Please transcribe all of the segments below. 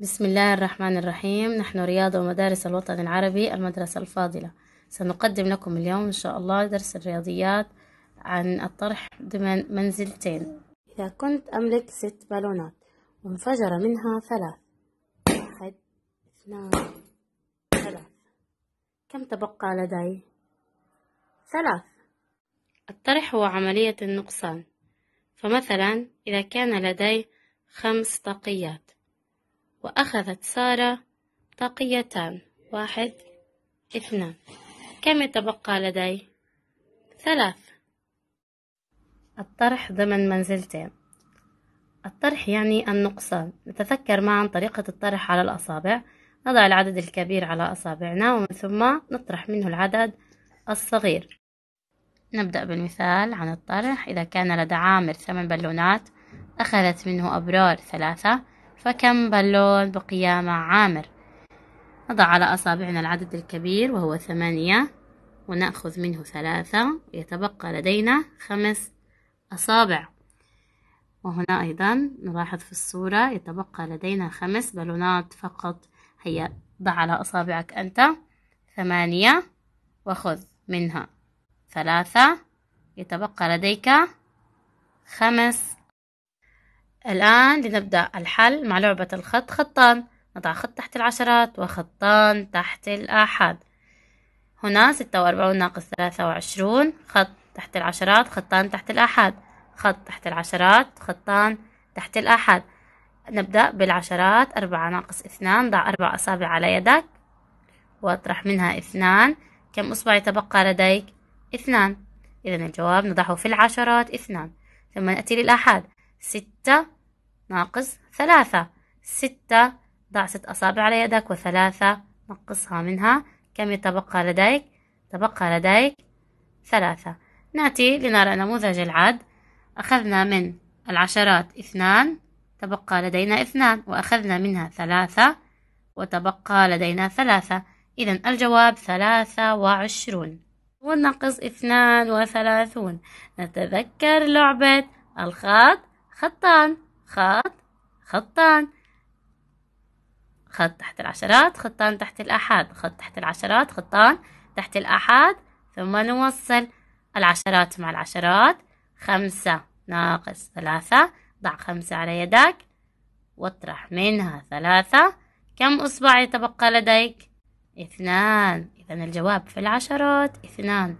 بسم الله الرحمن الرحيم نحن رياضة ومدارس الوطن العربي المدرسة الفاضلة سنقدم لكم اليوم إن شاء الله درس الرياضيات عن الطرح ضمن منزلتين إذا كنت أملك ست بالونات وانفجر منها ثلاث واحد اثنان ثلاث كم تبقى لدي؟ ثلاث الطرح هو عملية النقصان فمثلا إذا كان لدي خمس طاقيات وأخذت سارة طاقيتان واحد اثنان كم يتبقى لدي؟ ثلاث الطرح ضمن منزلتين الطرح يعني النقصان نتذكر معا طريقة الطرح على الأصابع نضع العدد الكبير على أصابعنا ومن ثم نطرح منه العدد الصغير نبدأ بالمثال عن الطرح إذا كان لدى عامر ثمان بالونات أخذت منه أبرار ثلاثة فكم بالون بقي مع عامر نضع على أصابعنا العدد الكبير وهو ثمانية ونأخذ منه ثلاثة يتبقى لدينا خمس أصابع وهنا أيضا نلاحظ في الصورة يتبقى لدينا خمس بالونات فقط هيا ضع على أصابعك أنت ثمانية وخذ منها ثلاثة يتبقى لديك خمس الآن لنبدأ الحل مع لعبة الخط خطان نضع خط تحت العشرات وخطان تحت الآحاد هنا ستة وأربعون ناقص ثلاثة وعشرون خط تحت العشرات خطان تحت الآحاد خط تحت العشرات خطان تحت الآحاد نبدأ بالعشرات أربعة ناقص اثنان ضع أربع أصابع على يدك واطرح منها اثنان كم أصبع يتبقى لديك اثنان إذا الجواب نضعه في العشرات اثنان ثم نأتي للآحاد ستة ناقص ثلاثة ستة ضع ست أصابع على يدك وثلاثة نقصها منها كم يتبقى لديك؟ تبقى لديك ثلاثة نأتي لنرى نموذج العد أخذنا من العشرات اثنان تبقى لدينا اثنان وأخذنا منها ثلاثة وتبقى لدينا ثلاثة إذا الجواب ثلاثة وعشرون والنقص اثنان وثلاثون نتذكر لعبة الخط خطان خط خطان خط تحت العشرات خطان تحت الآحاد خط تحت العشرات خطان تحت الآحاد ثم نوصل العشرات مع العشرات خمسة ناقص ثلاثة ضع خمسة على يدك واطرح منها ثلاثة كم إصبع يتبقى لديك؟ اثنان إذا الجواب في العشرات اثنان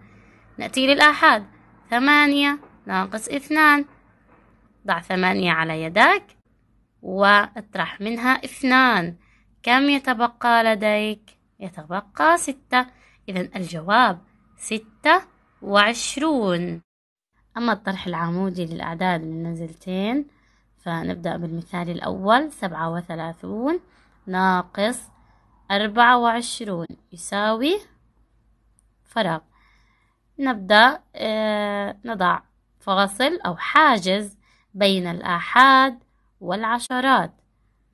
نأتي للآحاد ثمانية ناقص اثنان ضع ثمانية على يدك واطرح منها اثنان كم يتبقى لديك؟ يتبقى ستة إذا الجواب ستة وعشرون أما الطرح العمودي للأعداد من فنبدأ بالمثال الأول سبعة وثلاثون ناقص أربعة وعشرون يساوي فراغ نبدأ آه، نضع فاصل أو حاجز بين الآحاد والعشرات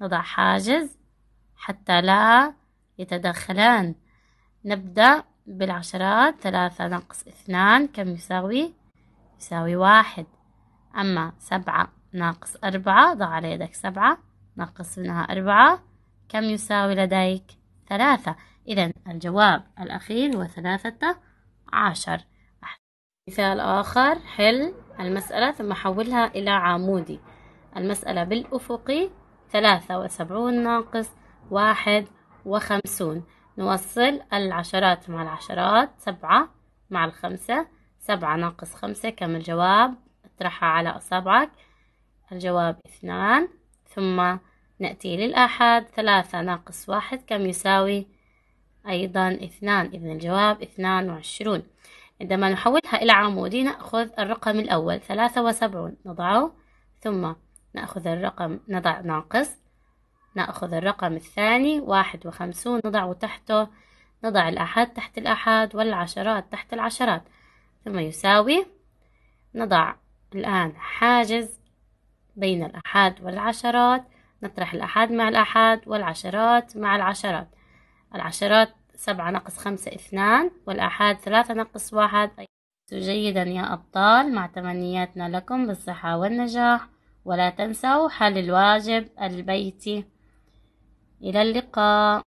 نضع حاجز حتى لا يتداخلان نبدأ بالعشرات ثلاثة ناقص اثنان كم يساوي؟ يساوي واحد أما سبعة ناقص أربعة ضع على يدك سبعة ناقص منها أربعة كم يساوي لديك؟ ثلاثة إذا الجواب الأخير هو ثلاثة عشر مثال آخر حل المسألة ثم حولها إلى عمودي المسألة بالأفقي ثلاثة وسبعون ناقص واحد وخمسون نوصل العشرات مع العشرات سبعة مع الخمسة سبعة ناقص خمسة كم الجواب اطرحها على أصابعك الجواب اثنان ثم نأتي للآحاد ثلاثة ناقص واحد كم يساوي أيضا اثنان إذن الجواب اثنان وعشرون عندما نحولها إلى عمودي نأخذ الرقم الأول ثلاثة وسبعون نضعه ثم نأخذ الرقم نضع ناقص نأخذ الرقم الثاني واحد وخمسون نضعه تحته نضع الأحد تحت الأحد والعشرات تحت العشرات ثم يساوي نضع الآن حاجز بين الأحد والعشرات نطرح الأحد مع الأحد والعشرات مع العشرات العشرات سبعة ناقص خمسة اثنان والآحاد ثلاثة ناقص واحد جيدا يا أبطال مع تمنياتنا لكم بالصحة والنجاح ولا تنسوا حل الواجب البيتي إلى اللقاء